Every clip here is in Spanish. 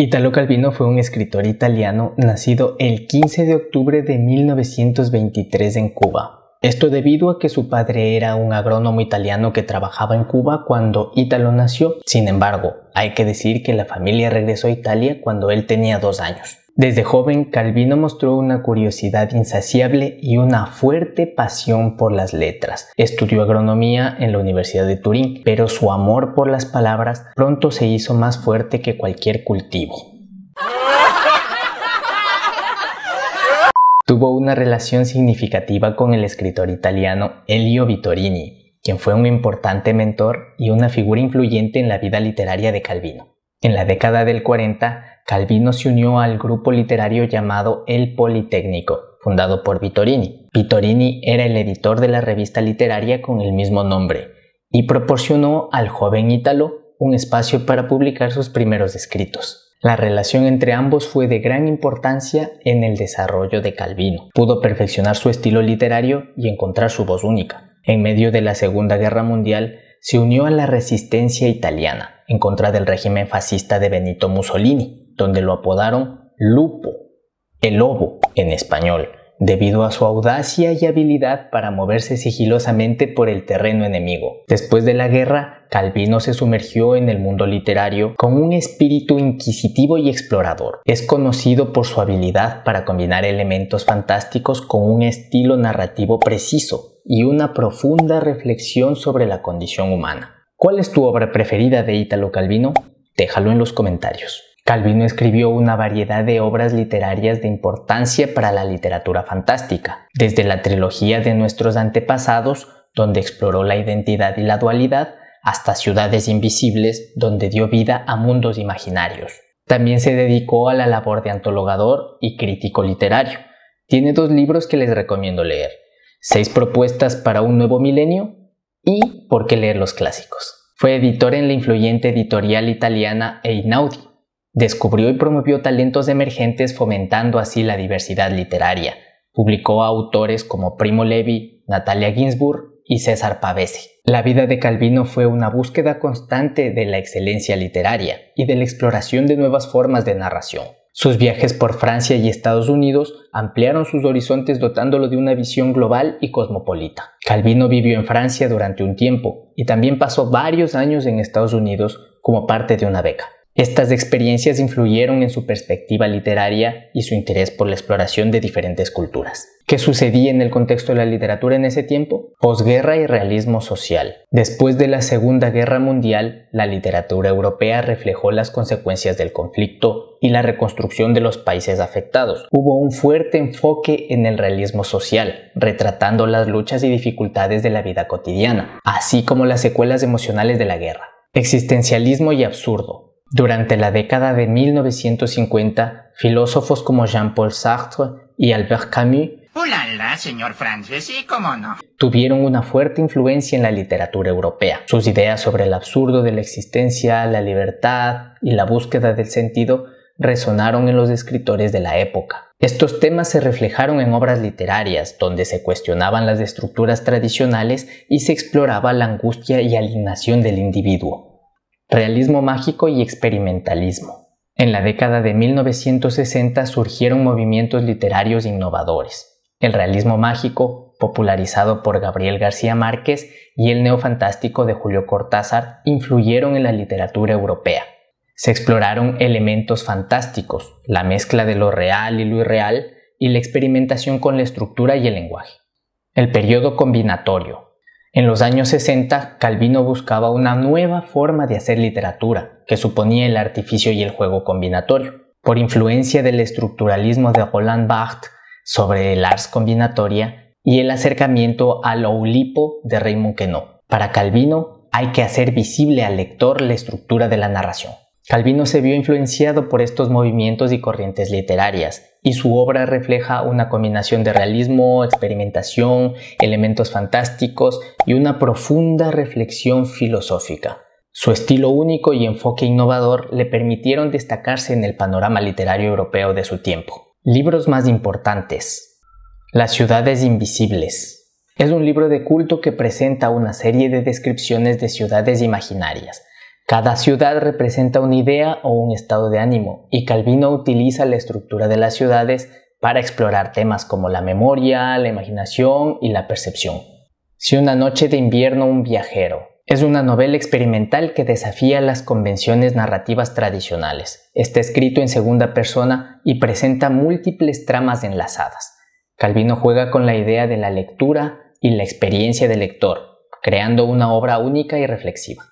Italo Calvino fue un escritor italiano nacido el 15 de octubre de 1923 en Cuba. Esto debido a que su padre era un agrónomo italiano que trabajaba en Cuba cuando Italo nació. Sin embargo, hay que decir que la familia regresó a Italia cuando él tenía dos años. Desde joven, Calvino mostró una curiosidad insaciable y una fuerte pasión por las letras. Estudió agronomía en la Universidad de Turín, pero su amor por las palabras pronto se hizo más fuerte que cualquier cultivo. Tuvo una relación significativa con el escritor italiano Elio Vittorini, quien fue un importante mentor y una figura influyente en la vida literaria de Calvino. En la década del 40, Calvino se unió al grupo literario llamado El Politécnico, fundado por Vittorini. Vittorini era el editor de la revista literaria con el mismo nombre y proporcionó al joven ítalo un espacio para publicar sus primeros escritos. La relación entre ambos fue de gran importancia en el desarrollo de Calvino. Pudo perfeccionar su estilo literario y encontrar su voz única. En medio de la Segunda Guerra Mundial, se unió a la resistencia italiana en contra del régimen fascista de Benito Mussolini donde lo apodaron Lupo, el lobo en español, debido a su audacia y habilidad para moverse sigilosamente por el terreno enemigo. Después de la guerra, Calvino se sumergió en el mundo literario con un espíritu inquisitivo y explorador. Es conocido por su habilidad para combinar elementos fantásticos con un estilo narrativo preciso y una profunda reflexión sobre la condición humana. ¿Cuál es tu obra preferida de Ítalo Calvino? Déjalo en los comentarios. Calvino escribió una variedad de obras literarias de importancia para la literatura fantástica, desde la trilogía de nuestros antepasados, donde exploró la identidad y la dualidad, hasta Ciudades Invisibles, donde dio vida a mundos imaginarios. También se dedicó a la labor de antologador y crítico literario. Tiene dos libros que les recomiendo leer, Seis propuestas para un nuevo milenio y Por qué leer los clásicos. Fue editor en la influyente editorial italiana Einaudi, Descubrió y promovió talentos emergentes fomentando así la diversidad literaria. Publicó a autores como Primo Levi, Natalia Ginsburg y César Pavese. La vida de Calvino fue una búsqueda constante de la excelencia literaria y de la exploración de nuevas formas de narración. Sus viajes por Francia y Estados Unidos ampliaron sus horizontes dotándolo de una visión global y cosmopolita. Calvino vivió en Francia durante un tiempo y también pasó varios años en Estados Unidos como parte de una beca. Estas experiencias influyeron en su perspectiva literaria y su interés por la exploración de diferentes culturas. ¿Qué sucedía en el contexto de la literatura en ese tiempo? Posguerra y realismo social. Después de la Segunda Guerra Mundial, la literatura europea reflejó las consecuencias del conflicto y la reconstrucción de los países afectados. Hubo un fuerte enfoque en el realismo social, retratando las luchas y dificultades de la vida cotidiana, así como las secuelas emocionales de la guerra. Existencialismo y absurdo durante la década de 1950, filósofos como Jean-Paul Sartre y Albert Camus Tuvieron una fuerte influencia en la literatura europea. Sus ideas sobre el absurdo de la existencia, la libertad y la búsqueda del sentido resonaron en los escritores de la época. Estos temas se reflejaron en obras literarias, donde se cuestionaban las estructuras tradicionales y se exploraba la angustia y alienación del individuo realismo mágico y experimentalismo. En la década de 1960 surgieron movimientos literarios innovadores, el realismo mágico, popularizado por Gabriel García Márquez, y el neofantástico de Julio Cortázar influyeron en la literatura europea. Se exploraron elementos fantásticos, la mezcla de lo real y lo irreal, y la experimentación con la estructura y el lenguaje. El periodo combinatorio, en los años 60, Calvino buscaba una nueva forma de hacer literatura, que suponía el artificio y el juego combinatorio. Por influencia del estructuralismo de Roland Barthes sobre el ars combinatoria y el acercamiento al Oulipo de Raymond Queneau. Para Calvino, hay que hacer visible al lector la estructura de la narración. Calvino se vio influenciado por estos movimientos y corrientes literarias, y su obra refleja una combinación de realismo, experimentación, elementos fantásticos y una profunda reflexión filosófica. Su estilo único y enfoque innovador le permitieron destacarse en el panorama literario europeo de su tiempo. Libros más importantes. Las ciudades invisibles. Es un libro de culto que presenta una serie de descripciones de ciudades imaginarias, cada ciudad representa una idea o un estado de ánimo, y Calvino utiliza la estructura de las ciudades para explorar temas como la memoria, la imaginación y la percepción. Si una noche de invierno un viajero es una novela experimental que desafía las convenciones narrativas tradicionales. Está escrito en segunda persona y presenta múltiples tramas enlazadas. Calvino juega con la idea de la lectura y la experiencia del lector, creando una obra única y reflexiva.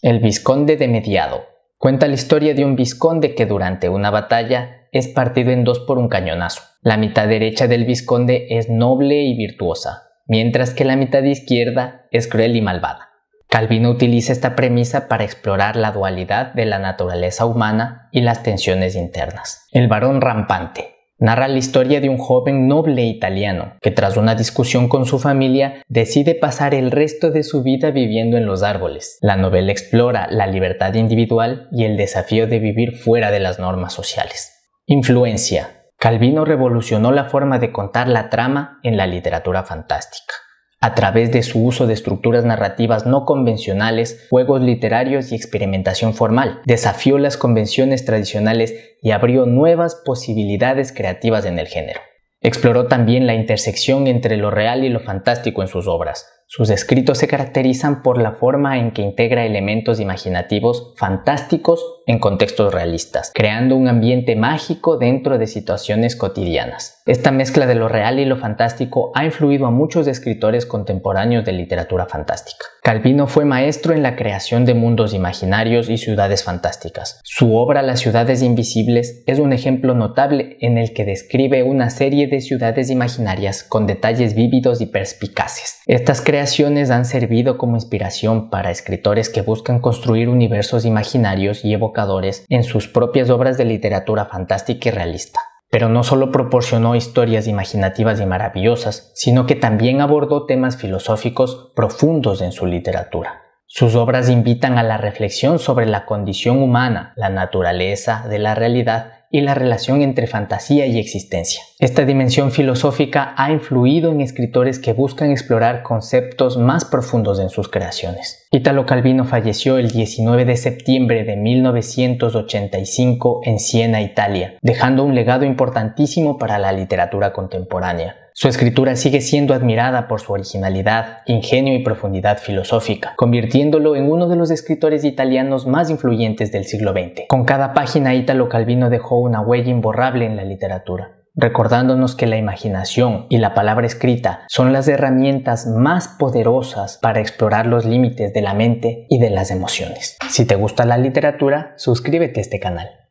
El Visconde de Mediado. Cuenta la historia de un visconde que durante una batalla es partido en dos por un cañonazo. La mitad derecha del visconde es noble y virtuosa, mientras que la mitad izquierda es cruel y malvada. Calvino utiliza esta premisa para explorar la dualidad de la naturaleza humana y las tensiones internas. El varón rampante, narra la historia de un joven noble italiano que tras una discusión con su familia decide pasar el resto de su vida viviendo en los árboles. La novela explora la libertad individual y el desafío de vivir fuera de las normas sociales. Influencia. Calvino revolucionó la forma de contar la trama en la literatura fantástica a través de su uso de estructuras narrativas no convencionales, juegos literarios y experimentación formal. Desafió las convenciones tradicionales y abrió nuevas posibilidades creativas en el género. Exploró también la intersección entre lo real y lo fantástico en sus obras, sus escritos se caracterizan por la forma en que integra elementos imaginativos fantásticos en contextos realistas, creando un ambiente mágico dentro de situaciones cotidianas. Esta mezcla de lo real y lo fantástico ha influido a muchos escritores contemporáneos de literatura fantástica. Calvino fue maestro en la creación de mundos imaginarios y ciudades fantásticas. Su obra Las ciudades invisibles es un ejemplo notable en el que describe una serie de ciudades imaginarias con detalles vívidos y perspicaces. Estas creaciones han servido como inspiración para escritores que buscan construir universos imaginarios y evocadores en sus propias obras de literatura fantástica y realista. Pero no solo proporcionó historias imaginativas y maravillosas, sino que también abordó temas filosóficos profundos en su literatura. Sus obras invitan a la reflexión sobre la condición humana, la naturaleza de la realidad y la relación entre fantasía y existencia. Esta dimensión filosófica ha influido en escritores que buscan explorar conceptos más profundos en sus creaciones. Italo Calvino falleció el 19 de septiembre de 1985 en Siena, Italia, dejando un legado importantísimo para la literatura contemporánea su escritura sigue siendo admirada por su originalidad, ingenio y profundidad filosófica, convirtiéndolo en uno de los escritores italianos más influyentes del siglo XX. Con cada página, Italo Calvino dejó una huella imborrable en la literatura recordándonos que la imaginación y la palabra escrita son las herramientas más poderosas para explorar los límites de la mente y de las emociones. Si te gusta la literatura, suscríbete a este canal.